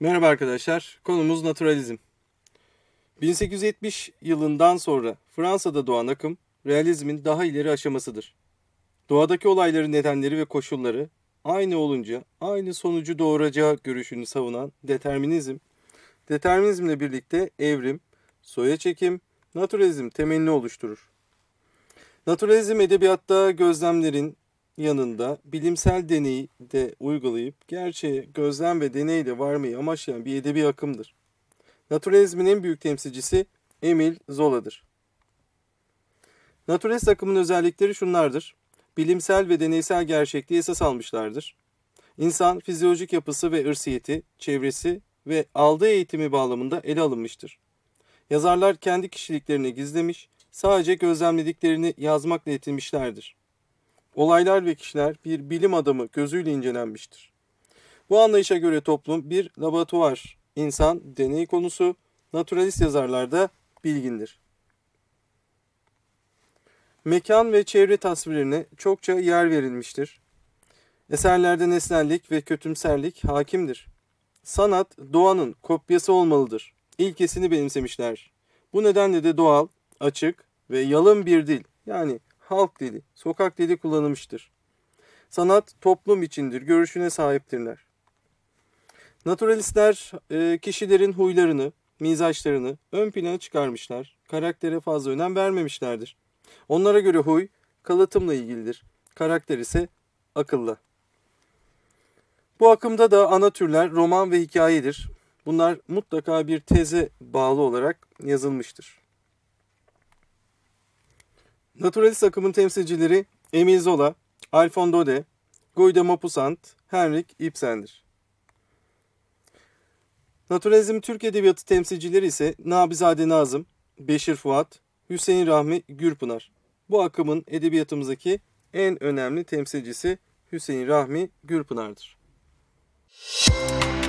Merhaba arkadaşlar, konumuz naturalizm. 1870 yılından sonra Fransa'da doğan akım, realizmin daha ileri aşamasıdır. Doğadaki olayların nedenleri ve koşulları aynı olunca aynı sonucu doğuracağı görüşünü savunan determinizm, determinizmle birlikte evrim, soya çekim, naturalizm temelini oluşturur. Naturalizm edebiyatta gözlemlerin, yanında bilimsel deneyi de uygulayıp gerçeği gözlem ve deneyle varmayı amaçlayan bir edebi akımdır. Naturalizmin en büyük temsilcisi Emil Zola'dır. Naturalist akımın özellikleri şunlardır. Bilimsel ve deneysel gerçekliği esas almışlardır. İnsan fizyolojik yapısı ve ırsiyeti, çevresi ve aldığı eğitimi bağlamında ele alınmıştır. Yazarlar kendi kişiliklerini gizlemiş, sadece gözlemlediklerini yazmakla yetinmişlerdir olaylar ve kişiler bir bilim adamı gözüyle incelenmiştir. Bu anlayışa göre toplum bir laboratuvar, insan deney konusu, naturalist yazarlarda bilgindir. Mekan ve çevre tasvirlerine çokça yer verilmiştir. Eserlerde nesnellik ve kötümserlik hakimdir. Sanat doğanın kopyası olmalıdır. İlkesini benimsemişler. Bu nedenle de doğal, açık ve yalın bir dil yani halk dili, sokak dili kullanılmıştır. Sanat toplum içindir, görüşüne sahiptirler. Naturalistler e, kişilerin huylarını, mizaçlarını ön plana çıkarmışlar, karaktere fazla önem vermemişlerdir. Onlara göre huy kalıtımla ilgilidir, karakter ise akılla. Bu akımda da ana türler roman ve hikayedir. Bunlar mutlaka bir teze bağlı olarak yazılmıştır. Naturalist akımın temsilcileri Emile Zola, Alphonse Daudet, Guy de Maupassant, Henrik Ibsen'dir. Naturalizm Türk Edebiyatı temsilcileri ise Nabizade Nazım, Beşir Fuat, Hüseyin Rahmi Gürpınar. Bu akımın edebiyatımızdaki en önemli temsilcisi Hüseyin Rahmi Gürpınar'dır. Müzik